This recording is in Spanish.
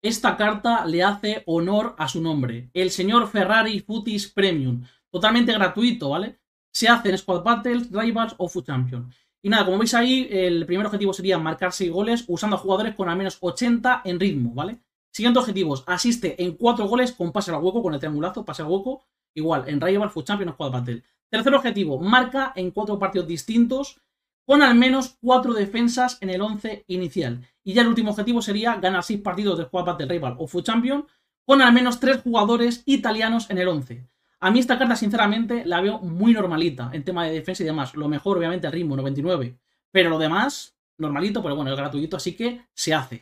Esta carta le hace honor a su nombre, el señor Ferrari Futis Premium, totalmente gratuito, ¿vale? Se hace en Squad Battles, Rivals o foot Champion. Y nada, como veis ahí, el primer objetivo sería marcar 6 goles usando a jugadores con al menos 80 en ritmo, ¿vale? Siguiente objetivo, asiste en 4 goles con pase al hueco, con el triangulazo, pase al hueco, igual, en Rivals, foot Champion o Squad Battle. Tercer objetivo, marca en 4 partidos distintos con al menos cuatro defensas en el 11 inicial. Y ya el último objetivo sería ganar seis partidos de squad del Rival o Full Champion con al menos tres jugadores italianos en el 11. A mí esta carta, sinceramente, la veo muy normalita en tema de defensa y demás. Lo mejor, obviamente, el ritmo 99, pero lo demás, normalito, pero bueno, es gratuito, así que se hace.